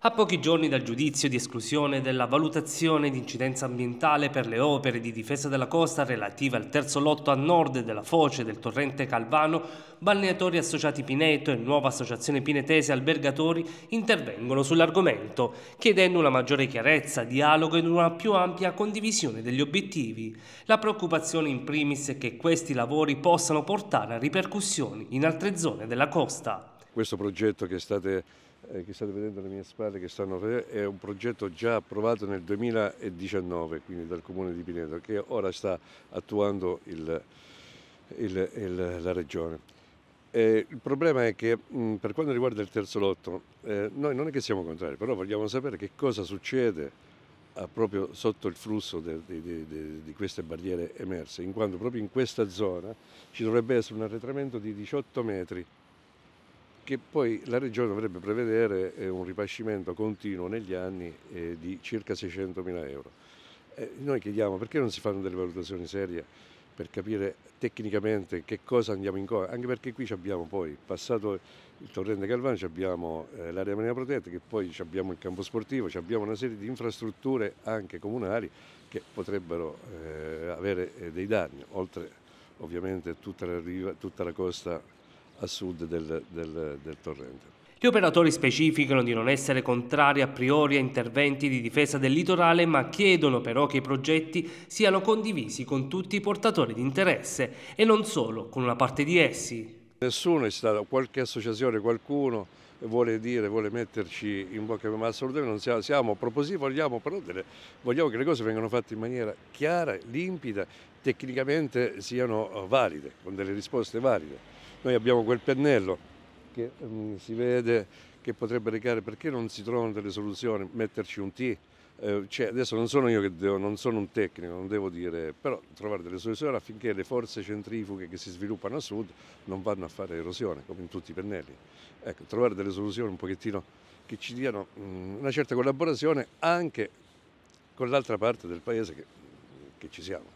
A pochi giorni dal giudizio di esclusione della valutazione di incidenza ambientale per le opere di difesa della costa relative al terzo lotto a nord della foce del torrente Calvano, balneatori associati Pineto e nuova associazione pinetese albergatori intervengono sull'argomento, chiedendo una maggiore chiarezza, dialogo ed una più ampia condivisione degli obiettivi. La preoccupazione in primis è che questi lavori possano portare a ripercussioni in altre zone della costa. Questo progetto che state eh, che state vedendo alle mie spalle, che stanno, è un progetto già approvato nel 2019, quindi dal Comune di Pineto, che ora sta attuando il, il, il, la Regione. Eh, il problema è che mh, mm, per quanto riguarda il terzo lotto, eh, noi non è che siamo contrari, però vogliamo sapere che cosa succede proprio sotto il flusso di queste barriere emerse, in quanto proprio in questa zona ci dovrebbe essere un arretramento di 18 metri che poi la Regione dovrebbe prevedere eh, un ripascimento continuo negli anni eh, di circa 600.000 euro. Eh, noi chiediamo perché non si fanno delle valutazioni serie per capire tecnicamente che cosa andiamo incontro, anche perché qui abbiamo poi passato il torrente Calvani, abbiamo l'area marina protetta, che poi abbiamo il campo sportivo, abbiamo una serie di infrastrutture anche comunali che potrebbero avere dei danni, oltre ovviamente tutta la, riva, tutta la costa a sud del, del, del torrente. Gli operatori specificano di non essere contrari a priori a interventi di difesa del litorale, ma chiedono però che i progetti siano condivisi con tutti i portatori di interesse e non solo con una parte di essi. Nessuno è stato, qualche associazione, qualcuno vuole dire, vuole metterci in bocca, ma assolutamente non siamo, siamo propositivi, vogliamo, però delle, vogliamo che le cose vengano fatte in maniera chiara, limpida, tecnicamente siano valide, con delle risposte valide. Noi abbiamo quel pennello che um, si vede che potrebbe recare perché non si trovano delle soluzioni, metterci un T. Eh, cioè, adesso non sono io che devo, non sono un tecnico, non devo dire, però trovare delle soluzioni affinché le forze centrifughe che si sviluppano a sud non vanno a fare erosione, come in tutti i pennelli. Ecco, trovare delle soluzioni un pochettino che ci diano mh, mm, una certa collaborazione anche con l'altra parte del paese che, che ci siamo.